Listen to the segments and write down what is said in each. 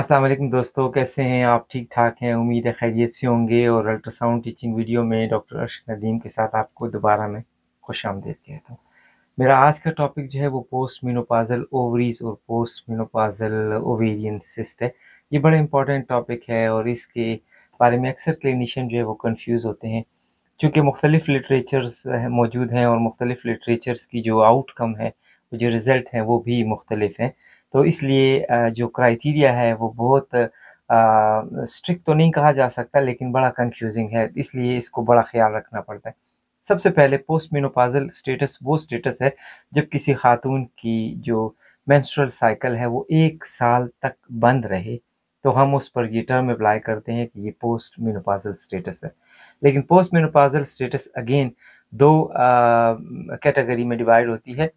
अस्सलाम वालेकुम दोस्तों कैसे हैं आप ठीक ठाक हैं उम्मीद है खैरियत से होंगे और अल्ट्रासाउंड टीचिंग वीडियो में डॉक्टर अर्श नदीम के साथ आपको दोबारा मैं खुश आमदेद कहता हूँ मेरा आज का टॉपिक जो है वो पोस्ट मीनोपाजल ओवरीज और पोस्ट मीनोपाजल ओवेरियन सिस्ट है ये बड़ा इंपॉर्टेंट टॉपिक है और इसके बारे में अक्सर क्लिनिशियन जो है वो कन्फ्यूज़ होते हैं चूँकि मुख्तलिफ़ लिटरेचर्स मौजूद हैं और मुख्तलिफ़ लिटरेचर्स की जो आउटकम है जो रिज़ल्ट हैं वो भी मुख्तलिफ़ हैं तो इसलिए जो क्राइटेरिया है वो बहुत स्ट्रिक्ट तो नहीं कहा जा सकता लेकिन बड़ा कंफ्यूजिंग है इसलिए इसको बड़ा ख्याल रखना पड़ता है सबसे पहले पोस्ट मीनोपाजल स्टेटस वो स्टेटस है जब किसी खातून की जो मैंस्ट्रल साइकिल है वो एक साल तक बंद रहे तो हम उस पर ये टर्म अप्लाई करते हैं कि ये पोस्ट मीनोपाजल स्टेटस है लेकिन पोस्ट मीनोपाजल स्टेटस अगेन दो कैटेगरी में डिवाइड होती है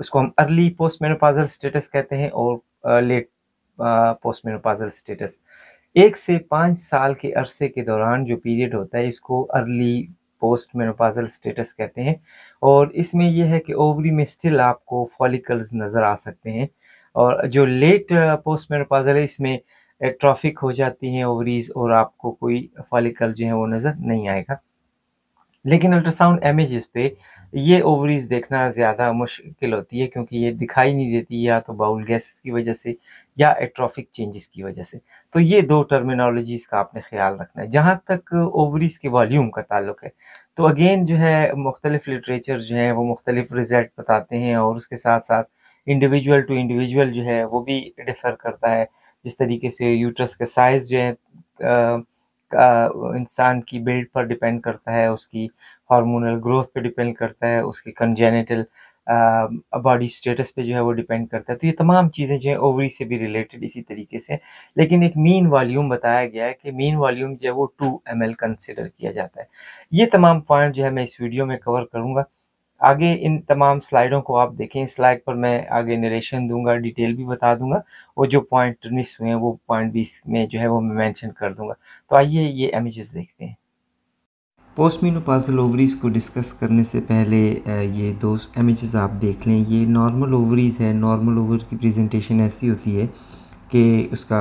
उसको हम अर्ली पोस्ट मेनोपाजल स्टेटस कहते हैं और लेट पोस्ट मेनोपाजल स्टेटस एक से पाँच साल के अरसे के दौरान जो पीरियड होता है इसको अर्ली पोस्ट मेनोपाजल स्टेटस कहते हैं और इसमें यह है कि ओवरी में स्टिल आपको फॉलिकल्स नज़र आ सकते हैं और जो लेट पोस्ट मेनोपाजल है इसमें ट्रॉफिक हो जाती हैं ओवरीज और आपको कोई फॉलिकल जो है वो नज़र नहीं आएगा लेकिन अल्ट्रासाउंड एमेज़ पे ये ओवरीज़ देखना ज़्यादा मुश्किल होती है क्योंकि ये दिखाई नहीं देती या तो बाउल गैसेस की वजह से या एट्रॉफिक चेंजेस की वजह से तो ये दो टर्मिनोलॉजीज़ का आपने ख्याल रखना है जहाँ तक ओवरीज़ के वॉल्यूम का ताल्लुक है तो अगेन जो है मुख्तलिफ लिटरेचर जो है वो मुख्तलिफ रिजल्ट बताते हैं और उसके साथ साथ इंडिविजुअल टू इंडिविजुअल जो है वो भी डिफ़र करता है जिस तरीके से यूट्रस के साइज़ जो है इंसान की बिल्ड पर डिपेंड करता है उसकी हार्मोनल ग्रोथ पे डिपेंड करता है उसके कंजेनेटल बॉडी स्टेटस पे जो है वो डिपेंड करता है तो ये तमाम चीज़ें जो है ओवरी से भी रिलेटेड इसी तरीके से लेकिन एक मीन वॉल्यूम बताया गया है कि मीन वॉल्यूम जो है वो टू एम कंसिडर किया जाता है ये तमाम पॉइंट जो है मैं इस वीडियो में कवर करूँगा आगे इन तमाम स्लाइडों को आप देखें स्लाइड पर मैं आगे निरेशन दूंगा डिटेल भी बता दूंगा और जो पॉइंट मिस हुए हैं वो पॉइंट भी इसमें जो है वो मैं मैंशन कर दूंगा तो आइए ये एमेजेस देखते हैं पोस्टमीनोपाजल ओवरीज़ को डिस्कस करने से पहले ये दो एमेजेस आप देख लें ये नॉर्मल ओवरीज़ है नॉर्मल ओवर की प्रेजेंटेशन ऐसी होती है कि उसका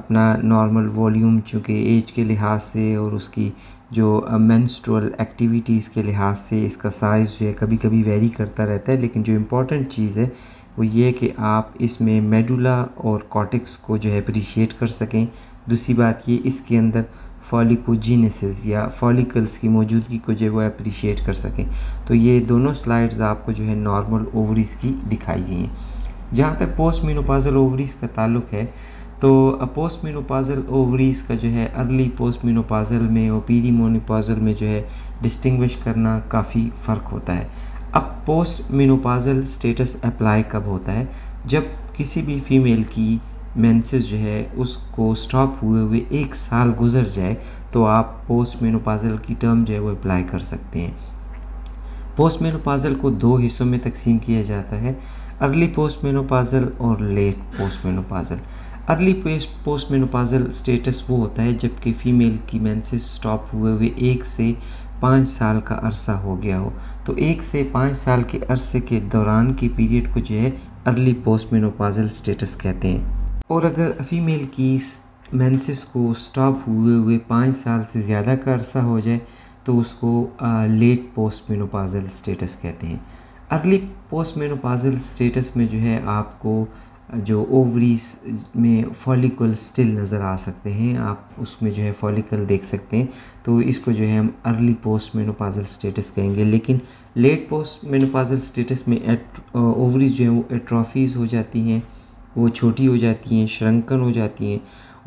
अपना नॉर्मल वॉल्यूम चूँकि एज के लिहाज से और उसकी जो मैंस्ट्रल एक्टिविटीज़ के लिहाज से इसका साइज़ जो है कभी कभी वेरी करता रहता है लेकिन जो इम्पोर्टेंट चीज़ है वो ये कि आप इसमें मेडुला और कॉटिक्स को जो है अप्रिशिएट कर सकें दूसरी बात ये इसके अंदर फॉलिकोजीनस या फॉलिकल्स की मौजूदगी को जो है वो अप्रिशिएट कर सकें तो ये दोनों स्लाइड्स आपको जो है नॉर्मल ओवरीज़ की दिखाई गई हैं जहाँ तक पोस्ट मीनोपाजल ओवरीज़ का ताल्लुक है तो पोस्ट मीनोपाजल ओवरीज़ का जो है अर्ली पोस्ट मीनोपाजल में और पीरी मोनोपाजल में जो है डिस्टिंग्विश करना काफ़ी फ़र्क होता है अब पोस्ट मीनोपाजल स्टेटस अप्लाई कब होता है जब किसी भी फीमेल की मेंसेस जो है उसको स्टॉप हुए हुए एक साल गुजर जाए तो आप पोस्ट मीनोपाज़ल की टर्म जो है वो अप्लाई कर सकते हैं पोस्ट मीनोपाजल को दो हिस्सों में तकसीम किया जाता है अर्ली पोस्ट मीनोपाजल और late post menopausal early post menopausal status वो होता है जबकि फ़ीमेल की मैंसेस स्टॉप हुए हुए एक से पाँच साल का अरसा हो गया हो तो एक से पाँच साल के अरसे के दौरान की पीरियड को जो है अर्ली पोस्ट मेनोपाजल स्टेटस कहते हैं और अगर फीमेल की मैंसेस को स्टॉप हुए हुए पाँच साल से ज़्यादा का अरसा हो जाए तो उसको लेट पोस्ट मेनोपाजल स्टेटस कहते हैं अर्ली पोस्ट मेनोपाजल स्टेटस में जो है आपको जो ओवरीज में फॉलिकल स्टिल नज़र आ सकते हैं आप उसमें जो है फॉलिकल देख सकते हैं तो इसको जो है हम अर्ली पोस्ट मेनोपाजल स्टेटस कहेंगे लेकिन लेट पोस्ट मेनोपाजल स्टेटस में ओवरीज uh, जो है वो एट्रॉफीज़ हो जाती हैं वो छोटी हो जाती हैं श्रंकन हो जाती हैं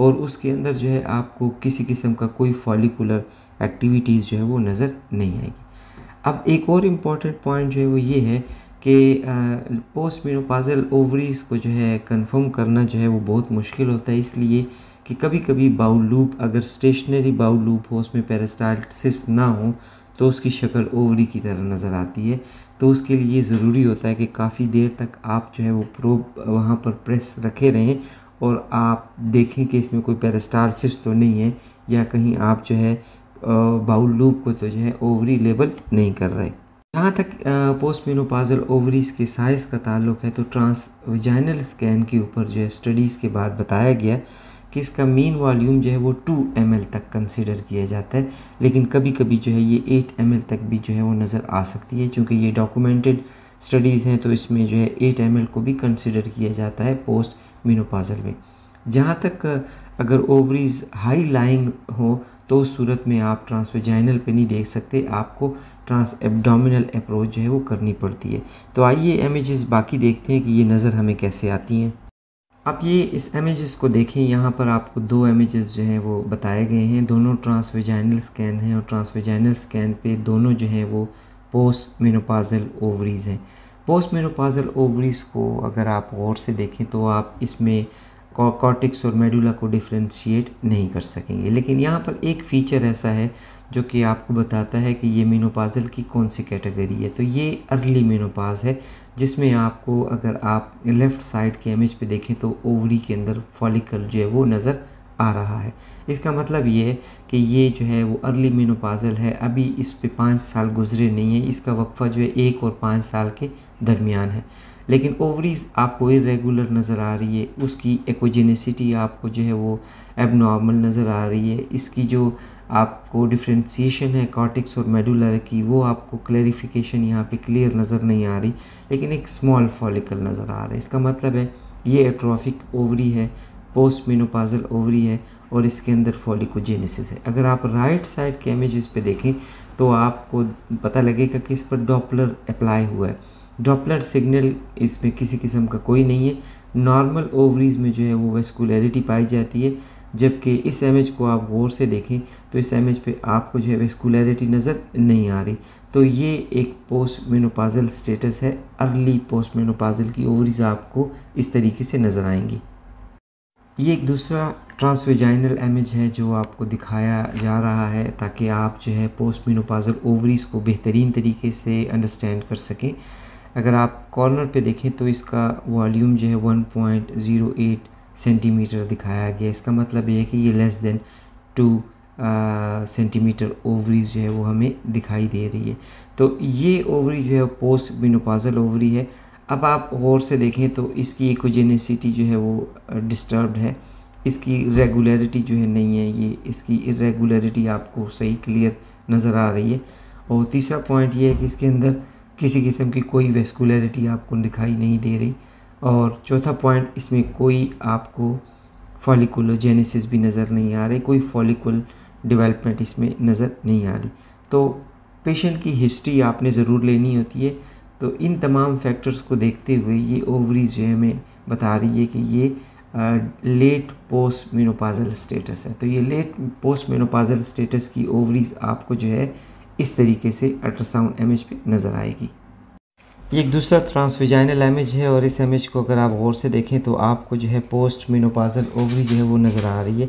और उसके अंदर जो है आपको किसी किस्म का कोई फॉलिकुलर एक्टिविटीज़ जो है वो नज़र नहीं आएगी अब एक और इम्पॉर्टेंट पॉइंट जो है वो ये है कि पोस्ट मीनोपाजल ओवरीज़ को जो है कंफर्म करना जो है वो बहुत मुश्किल होता है इसलिए कि कभी कभी बाउल लूप अगर स्टेशनरी बाउल लूप हो उसमें पैरास्टाइटिस ना हो तो उसकी शक्ल ओवरी की तरह नज़र आती है तो उसके लिए ज़रूरी होता है कि काफ़ी देर तक आप जो है वो प्रोब वहाँ पर प्रेस रखे रहें और आप देखें कि इसमें कोई पैरास्टाइटिस तो नहीं है या कहीं आप जो है बाउल लूप को तो जो है ओवरी लेबल नहीं कर रहे जहाँ तक पोस्ट मेनोपाजल ओवरीज के साइज़ का ताल्लुक है तो ट्रांस विजाइनल स्कैन के ऊपर जो है स्टडीज़ के बाद बताया गया कि इसका मेन वॉल्यूम जो है वो टू एम तक कंसिडर किया जाता है लेकिन कभी कभी जो है ये एट एम तक भी जो है वो नज़र आ सकती है चूँकि ये डॉक्यूमेंटेड स्टडीज़ हैं तो इसमें जो है एट एम को भी कंसिडर किया जाता है पोस्ट मीनोपाजल में जहाँ तक अगर ओवरीज हाई लाइंग हो तो उस सूरत में आप ट्रांसवेजाइनल पे नहीं देख सकते आपको ट्रांस एबडामिनल अप्रोच जो है वो करनी पड़ती है तो आइए इमेजेस बाकी देखते हैं कि ये नज़र हमें कैसे आती हैं आप ये इस इमेजेस को देखें यहाँ पर आपको दो इमेजेस जो हैं वो बताए गए हैं दोनों ट्रांसवेजाइनल स्कैन हैं और ट्रांसवेजाइनल स्कैन पे दोनों जो हैं वो पोस्ट मेनोपाजल ओवरीज़ हैं पोस्ट मेनोपाजल ओवरीज़ को अगर आप गौर से देखें तो आप इसमें कॉर्टिक्स और मेडुला को डिफ्रेंशिएट नहीं कर सकेंगे लेकिन यहाँ पर एक फीचर ऐसा है जो कि आपको बताता है कि ये मीनोपाजल की कौन सी कैटेगरी है तो ये अर्ली मीनोपाज है जिसमें आपको अगर आप लेफ़्ट साइड के इमेज पे देखें तो ओवरी के अंदर फॉलिकल जो है वो नज़र आ रहा है इसका मतलब ये है कि ये जो है वो अर्ली मीनोपाजल है अभी इस पर पाँच साल गुजरे नहीं है इसका वक्फ़ा जो है एक और पाँच साल के दरमियान है लेकिन ओवरीज आपको इरेगुलर नज़र आ रही है उसकी एकोजेनेसिटी आपको जो है वो एबनॉर्मल नज़र आ रही है इसकी जो आपको डिफ्रेंसीशन है कॉटिक्स और मेडुलर की वो आपको क्लेरिफिकेशन यहाँ पे क्लियर नज़र नहीं आ रही लेकिन एक स्मॉल फॉलिकल नज़र आ रहा है इसका मतलब है ये एट्रॉफिक ओवरी है पोस्ट मीनोपाजल ओवरी है और इसके अंदर फॉलिकोजेनेसिस है अगर आप राइट साइड के इमेज पे देखें तो आपको पता लगेगा कि इस पर डॉपलर अप्लाई हुआ है डॉपलर सिग्नल इसमें किसी किस्म का कोई नहीं है नॉर्मल ओवरीज में जो है वो वेस्कुलरिटी e पाई जाती है जबकि इस इमेज को आप गौर से देखें तो इस इमेज पे आपको जो है वेस्कुलरिटी e नज़र नहीं आ रही तो ये एक पोस्ट मेनोपाजल स्टेटस है अर्ली पोस्ट मेनोपाजल की ओवरीज आपको इस तरीके से नज़र आएंगी ये एक दूसरा ट्रांसवेजाइनल इमेज है जो आपको दिखाया जा रहा है ताकि आप जो है पोस्ट मीनोपाजल ओवरीज़ को बेहतरीन तरीके से अंडरस्टैंड कर सकें अगर आप कॉर्नर पे देखें तो इसका वॉल्यूम जो है 1.08 सेंटीमीटर दिखाया गया इसका मतलब ये है कि ये less than two centimetre ovaries जो है वो हमें दिखाई दे रही है तो ये ओवरी जो है पोस्ट बिनोपाजल ओवरी है अब आप गौर से देखें तो इसकी इकोजेनेसिटी जो है वो डिस्टर्ब है इसकी रेगुलरिटी जो है नहीं है ये इसकी इरेगुलरिटी आपको सही क्लियर नज़र आ रही है और तीसरा पॉइंट ये है कि इसके अंदर किसी किस्म की कोई वेस्कुलरिटी आपको दिखाई नहीं दे रही और चौथा पॉइंट इसमें कोई आपको फॉलिकुलोजेनेसिस भी नज़र नहीं आ रही कोई फॉलिकुल डेवलपमेंट इसमें नज़र नहीं आ रही तो पेशेंट की हिस्ट्री आपने ज़रूर लेनी होती है तो इन तमाम फैक्टर्स को देखते हुए ये ओवरीज जो है हमें बता रही है कि ये लेट पोस्ट मेनोपाजल स्टेटस है तो ये लेट पोस्ट मेनोपाजल स्टेटस की ओवरीज आपको जो है इस तरीके से अल्ट्रासाउंड इमेज पे नज़र आएगी ये एक दूसरा ट्रांसविजाइनल एमेज है और इस इमेज को अगर आप गौर से देखें तो आपको जो है पोस्ट मीनोपाजल ओवरी जो है वो नज़र आ रही है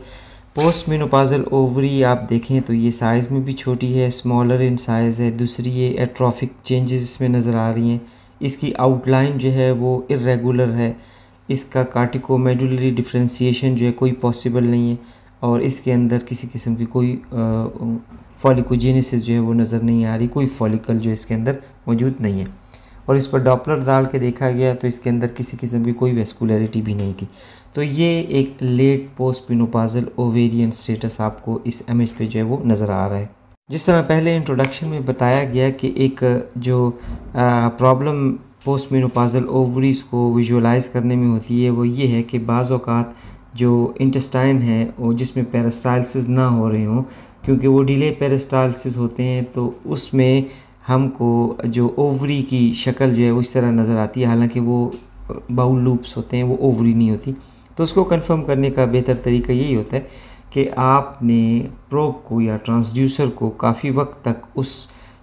पोस्ट मीनोपाजल ओवरी आप देखें तो ये साइज़ में भी छोटी है स्मॉलर इन साइज़ है दूसरी ये एट्रॉफिक चेंजेस इसमें नज़र आ रही हैं इसकी आउटलाइन जो है वो इरेगुलर है इसका कार्टिकोमेडुलरी डिफ्रेंसीशन जो है कोई पॉसिबल नहीं है और इसके अंदर किसी किस्म की कोई फॉलिकोजेनेसिस जो है वो नज़र नहीं आ रही कोई फॉलिकल जो इसके अंदर मौजूद नहीं है और इस पर डॉपलर डाल के देखा गया तो इसके अंदर किसी किस्म की कोई वेस्कुलरिटी भी नहीं थी तो ये एक late post menopausal ovarian status आपको इस एम पे जो है वो नज़र आ रहा है जिस तरह पहले इंट्रोडक्शन में बताया गया कि एक जो प्रॉब्लम पोस्ट मिनोपाजल ओवरीज को विजुअलाइज़ करने में होती है वो ये है कि बाज़ात जो इंटेस्टाइन है वो जिसमें पेरास्टाइलिस ना हो रहे हों क्योंकि वो डिले पेरास्टाइलिस होते हैं तो उसमें हमको जो ओवरी की शक्ल जो है वो इस तरह नज़र आती है हालांकि वो बाउल लूप्स होते हैं वो ओवरी नहीं होती तो उसको कंफर्म करने का बेहतर तरीका यही होता है कि आपने प्रोब को या ट्रांसड्यूसर को काफ़ी वक्त तक उस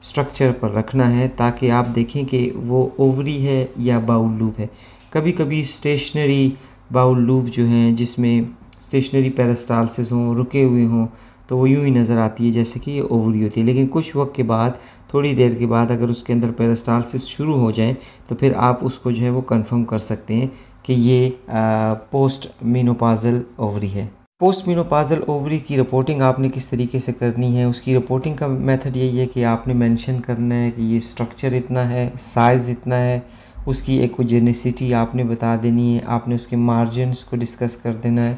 स्ट्रक्चर पर रखना है ताकि आप देखें कि वो ओवरी है या बाउल लूप है कभी कभी स्टेशनरी बाउल लूप जो हैं जिसमें स्टेशनरी पैरास्टालसिस हों रुके हुए हों तो वो यूँ ही नज़र आती है जैसे कि ये ओवरी होती है लेकिन कुछ वक्त के बाद थोड़ी देर के बाद अगर उसके अंदर पैरास्टालसिस शुरू हो जाए तो फिर आप उसको जो है वो कन्फर्म कर सकते हैं कि ये आ, पोस्ट मीनोपाजल ओवरी है पोस्ट मीनोपाजल ओवरी की रिपोर्टिंग आपने किस तरीके से करनी है उसकी रिपोर्टिंग का मेथड यही है कि आपने मेंशन करना है कि ये स्ट्रक्चर इतना है साइज़ इतना है उसकी एकोजेनिसिटी आपने बता देनी है आपने उसके मार्जिनस को डिस्कस कर देना है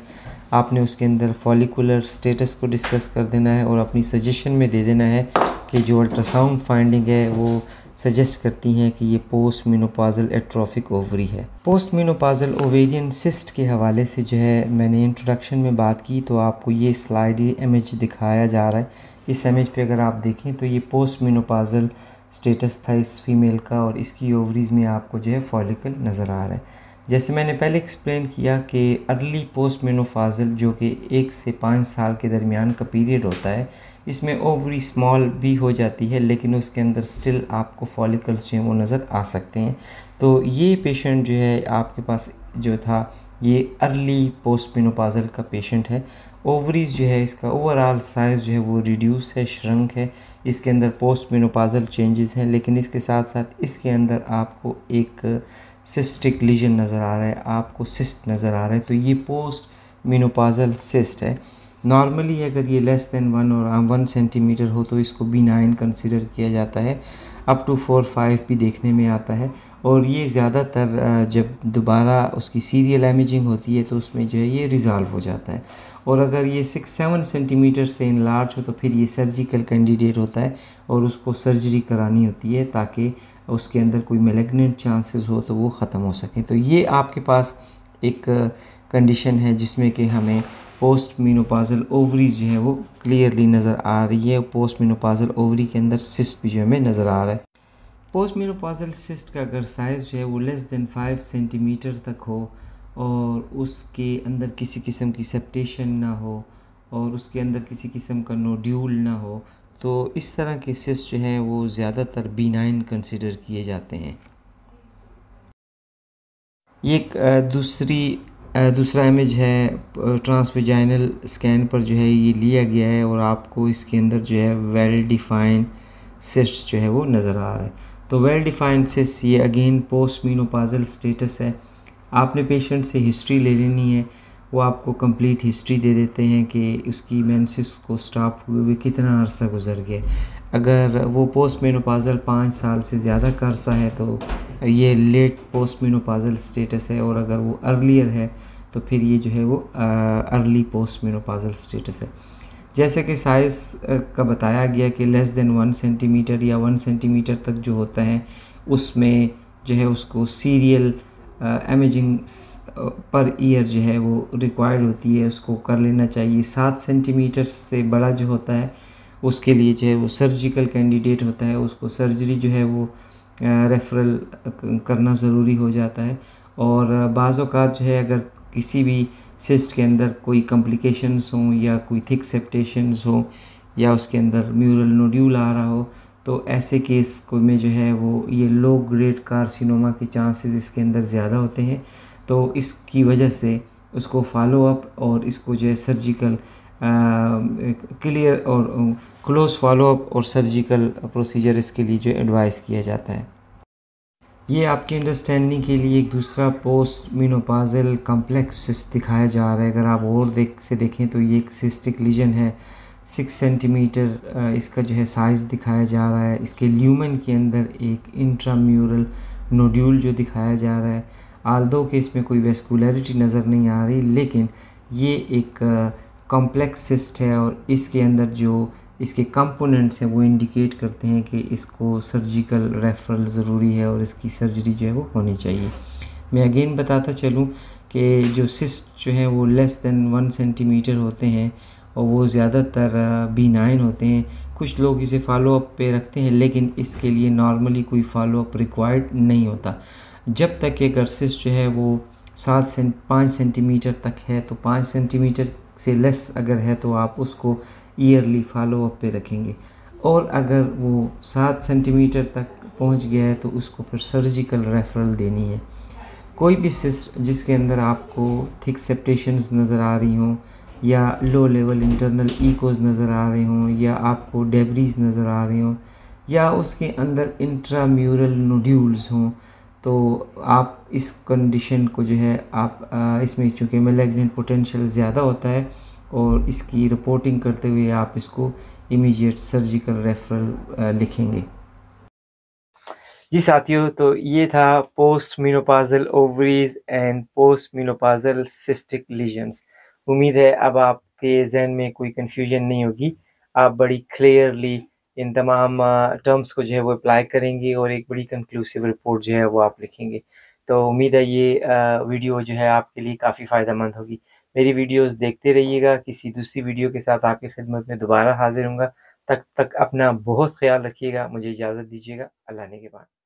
आपने उसके अंदर फॉलिकुलर स्टेटस को डिस्कस कर देना है और अपनी सजेशन में दे देना है कि जो अल्ट्रासाउंड फाइंडिंग है वो सजेस्ट करती हैं कि ये पोस्ट मीनोपाजल एट्रॉफिक ओवरी है पोस्ट मीनोपाजल ओवेरियन सिस्ट के हवाले से जो है मैंने इंट्रोडक्शन में बात की तो आपको ये स्लाइड इमेज दिखाया जा रहा है इस इमेज पे अगर आप देखें तो ये पोस्ट मीनोपाजल स्टेटस था इस फीमेल का और इसकी ओवरीज़ में आपको जो है फॉलिकल नज़र आ रहा है जैसे मैंने पहले एक्सप्लेन किया कि अर्ली पोस्ट मेनोफाजल जो कि एक से पाँच साल के दरमियान का पीरियड होता है इसमें ओवरी स्मॉल भी हो जाती है लेकिन उसके अंदर स्टिल आपको फॉलिकल्स जो हैं वो नज़र आ सकते हैं तो ये पेशेंट जो है आपके पास जो था ये अर्ली पोस्ट पिनोपाजल का पेशेंट है ओवरीज जो है इसका ओवरऑल साइज़ जो है वो रिड्यूस है श्रंक है इसके अंदर पोस्ट पिनोपाजल चेंजेस हैं लेकिन इसके साथ साथ इसके अंदर आपको एक सिस्टिक लीजन नज़र आ रहा है आपको सिस्ट नज़र आ रहा है तो ये पोस्ट मीनोपाजल सिस्ट है नॉर्मली अगर ये लेस देन वन और वन सेंटीमीटर हो तो इसको बी नाइन कंसिडर किया जाता है अप टू फोर फाइव भी देखने में आता है और ये ज़्यादातर जब दोबारा उसकी सीरियल एमेजिंग होती है तो उसमें जो है ये रिज़ाल्व हो जाता है और अगर ये सिक्स सेवन सेंटीमीटर से इन लार्ज हो तो फिर ये सर्जिकल कैंडिडेट होता है और उसको सर्जरी करानी होती है ताकि उसके अंदर कोई मेलेगनेंट चांसेस हो तो वो ख़त्म हो सकें तो ये आपके पास एक कंडीशन है जिसमें कि हमें पोस्ट मीनोपाजल ओवरी जो है वो क्लियरली नज़र आ रही है पोस्ट मीनोपाजल ओवरी के अंदर सिस्ट भी जो हमें नज़र आ रहा है पोस्ट मीनोपाजल सिस्ट का अगर साइज़ जो है वो लेस दैन फाइव सेंटीमीटर तक हो और उसके अंदर किसी किस्म की सेप्टेशन ना हो और उसके अंदर किसी किस्म का नोड्यूल ना हो तो इस तरह के सिस्ट जो हैं वो ज़्यादातर बीनाइन कंसिडर किए जाते हैं एक दूसरी दूसरा इमेज है ट्रांसपेजाइनल स्कैन पर जो है ये लिया गया है और आपको इसके अंदर जो है वेल डिफाइंड सिस्ट जो है वो नज़र आ रहा है तो वेल डिफाइंड सिस्ट ये अगेन पोस्ट मीनोपाजल स्टेटस है आपने पेशेंट से हिस्ट्री ले लेनी है वो आपको कंप्लीट हिस्ट्री दे देते हैं कि उसकी मैंसिस को स्टॉप हुए हुए कितना अरसा गुजर गया अगर वो पोस्ट मेनोपाजल पाँच साल से ज़्यादा कर सा है तो ये लेट पोस्ट मेनोपाजल स्टेटस है और अगर वो अर्लियर है तो फिर ये जो है वो अर्ली पोस्ट मेनोपाजल स्टेटस है जैसे कि साइज़ का बताया गया कि लेस देन वन सेंटीमीटर या वन सेंटीमीटर तक जो होता है उसमें जो है उसको सीरियल इमेजिंग पर ईयर जो है वो रिक्वायर्ड होती है उसको कर लेना चाहिए सात सेंटीमीटर से बड़ा जो होता है उसके लिए जो है वो सर्जिकल कैंडिडेट होता है उसको सर्जरी जो है वो रेफरल करना ज़रूरी हो जाता है और बाज़ा जो है अगर किसी भी सिस्ट के अंदर कोई कम्प्लिकेशंस हों या कोई थिक सेप्टेशंस हो या उसके अंदर म्यूरल नोड्यूल आ रहा हो तो ऐसे केस को में जो है वो ये लो ग्रेड कार्सिनोमा के चांसेस इसके अंदर ज़्यादा होते हैं तो इसकी वजह से उसको फॉलो अप और इसको जो है सर्जिकल क्लियर और क्लोज फॉलोअप और सर्जिकल प्रोसीजर इसके लिए जो एडवाइस किया जाता है ये आपके अंडरस्टैंडिंग के लिए एक दूसरा पोस्ट मीनोपाजल कम्प्लेक्स दिखाया जा रहा है अगर आप और देख से देखें तो ये एक सिस्टिक लीजन है सिक्स सेंटीमीटर इसका जो है साइज़ दिखाया जा रहा है इसके ल्यूमन के अंदर एक इंट्राम्यूरल नोड्यूल जो दिखाया जा रहा है आल दो के इसमें कोई वेस्कुलरिटी नज़र नहीं आ रही लेकिन ये एक कॉम्प्लेक्स सिस्ट है और इसके अंदर जो इसके कंपोनेंट्स हैं वो इंडिकेट करते हैं कि इसको सर्जिकल रेफरल ज़रूरी है और इसकी सर्जरी जो है वो होनी चाहिए मैं अगेन बताता चलूँ कि जो सिस्ट जो है वो लेस देन वन सेंटीमीटर होते हैं और वो ज़्यादातर बी नाइन होते हैं कुछ लोग इसे फॉलोअप पे रखते हैं लेकिन इसके लिए नॉर्मली कोई फॉलोअप रिक्वायर्ड नहीं होता जब तक कि अगर सिस्ट जो है वो सात सेंट पाँच सेंटीमीटर तक है तो पाँच सेंटीमीटर से लेस अगर है तो आप उसको ईयरली फॉलोअप पे रखेंगे और अगर वो सात सेंटीमीटर तक पहुंच गया है तो उसको फिर सर्जिकल रेफरल देनी है कोई भी सिस्ट जिसके अंदर आपको थिक सेप्टेशंस नज़र आ रही हों या लो लेवल इंटरनल ईकोज नज़र आ रहे हों या आपको डेबरीज नज़र आ रहे हों या उसके अंदर इंट्राम्यूरल नोड्यूल्स हों तो आप इस कंडीशन को जो है आप इसमें चूँकि मेलेग्नेट पोटेंशियल ज़्यादा होता है और इसकी रिपोर्टिंग करते हुए आप इसको इमीडिएट सर्जिकल रेफरल लिखेंगे जी साथियों तो ये था post menopausal ovaries and post menopausal cystic lesions उम्मीद है अब आपके जहन में कोई कन्फ्यूजन नहीं होगी आप बड़ी क्लियरली इन तमाम टर्म्स को जो है वो अप्लाई करेंगे और एक बड़ी कंक्लूसिव रिपोर्ट जो है वो आप लिखेंगे तो उम्मीद है ये वीडियो जो है आपके लिए काफ़ी मंद होगी मेरी वीडियोस देखते रहिएगा किसी दूसरी वीडियो के साथ आपकी खिदमत में दोबारा हाजिर हूँ तब तक, तक अपना बहुत ख्याल रखिएगा मुझे इजाज़त दीजिएगा अल्लाह ने के बाद